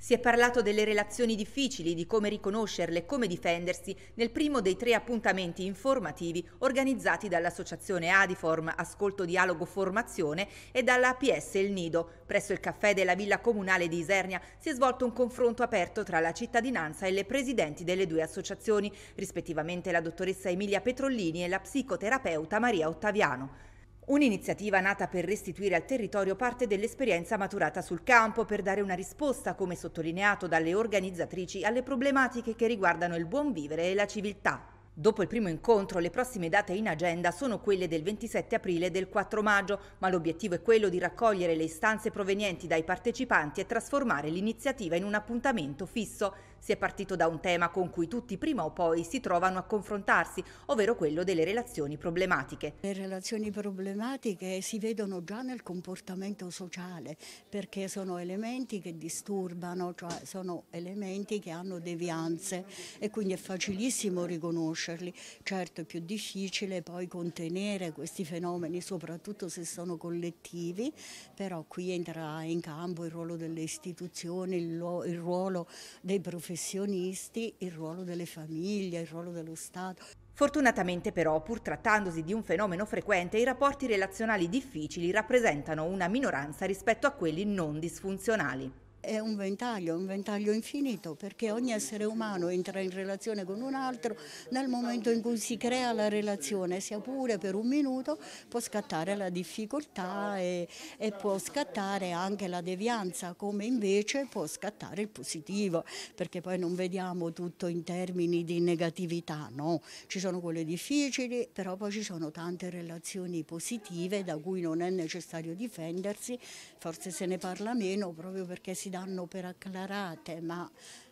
Si è parlato delle relazioni difficili, di come riconoscerle, come difendersi nel primo dei tre appuntamenti informativi organizzati dall'associazione Adiform Ascolto Dialogo Formazione e dalla APS Il Nido. Presso il caffè della Villa Comunale di Isernia si è svolto un confronto aperto tra la cittadinanza e le presidenti delle due associazioni, rispettivamente la dottoressa Emilia Petrollini e la psicoterapeuta Maria Ottaviano. Un'iniziativa nata per restituire al territorio parte dell'esperienza maturata sul campo per dare una risposta, come sottolineato dalle organizzatrici, alle problematiche che riguardano il buon vivere e la civiltà. Dopo il primo incontro, le prossime date in agenda sono quelle del 27 aprile e del 4 maggio, ma l'obiettivo è quello di raccogliere le istanze provenienti dai partecipanti e trasformare l'iniziativa in un appuntamento fisso. Si è partito da un tema con cui tutti prima o poi si trovano a confrontarsi, ovvero quello delle relazioni problematiche. Le relazioni problematiche si vedono già nel comportamento sociale, perché sono elementi che disturbano, cioè sono elementi che hanno devianze e quindi è facilissimo riconoscere conoscerli. Certo è più difficile poi contenere questi fenomeni, soprattutto se sono collettivi, però qui entra in campo il ruolo delle istituzioni, il ruolo dei professionisti, il ruolo delle famiglie, il ruolo dello Stato. Fortunatamente però, pur trattandosi di un fenomeno frequente, i rapporti relazionali difficili rappresentano una minoranza rispetto a quelli non disfunzionali è un ventaglio, un ventaglio infinito, perché ogni essere umano entra in relazione con un altro, nel momento in cui si crea la relazione, sia pure per un minuto, può scattare la difficoltà e, e può scattare anche la devianza, come invece può scattare il positivo, perché poi non vediamo tutto in termini di negatività, no? Ci sono quelle difficili, però poi ci sono tante relazioni positive da cui non è necessario difendersi, forse se ne parla meno proprio perché si si danno per acclarate, ma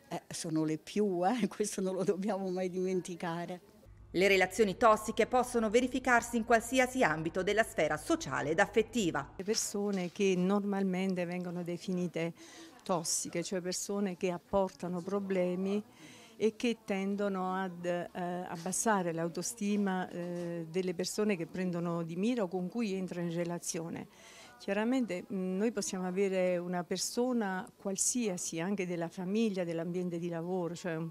eh, sono le più, eh, questo non lo dobbiamo mai dimenticare. Le relazioni tossiche possono verificarsi in qualsiasi ambito della sfera sociale ed affettiva. Le persone che normalmente vengono definite tossiche, cioè persone che apportano problemi e che tendono ad eh, abbassare l'autostima eh, delle persone che prendono di mira o con cui entrano in relazione. Chiaramente mm, noi possiamo avere una persona qualsiasi, anche della famiglia, dell'ambiente di lavoro, cioè un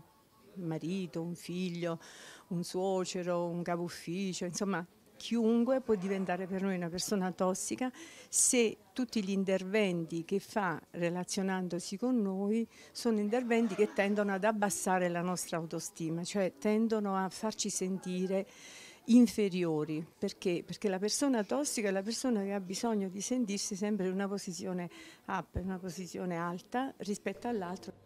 marito, un figlio, un suocero, un capo ufficio, insomma chiunque può diventare per noi una persona tossica se tutti gli interventi che fa relazionandosi con noi sono interventi che tendono ad abbassare la nostra autostima, cioè tendono a farci sentire inferiori, perché? Perché la persona tossica è la persona che ha bisogno di sentirsi sempre in una posizione up, in una posizione alta rispetto all'altro.